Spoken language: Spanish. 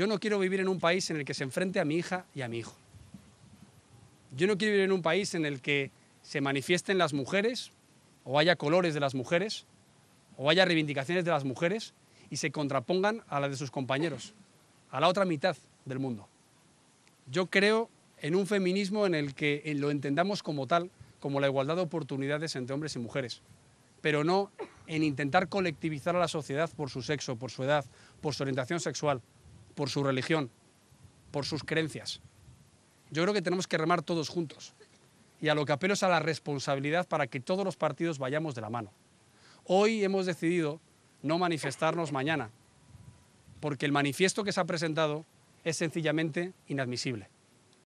Yo no quiero vivir en un país en el que se enfrente a mi hija y a mi hijo. Yo no quiero vivir en un país en el que se manifiesten las mujeres, o haya colores de las mujeres, o haya reivindicaciones de las mujeres, y se contrapongan a las de sus compañeros, a la otra mitad del mundo. Yo creo en un feminismo en el que eh, lo entendamos como tal, como la igualdad de oportunidades entre hombres y mujeres, pero no en intentar colectivizar a la sociedad por su sexo, por su edad, por su orientación sexual, por su religión, por sus creencias. Yo creo que tenemos que remar todos juntos. Y a lo que apelo es a la responsabilidad para que todos los partidos vayamos de la mano. Hoy hemos decidido no manifestarnos mañana, porque el manifiesto que se ha presentado es sencillamente inadmisible.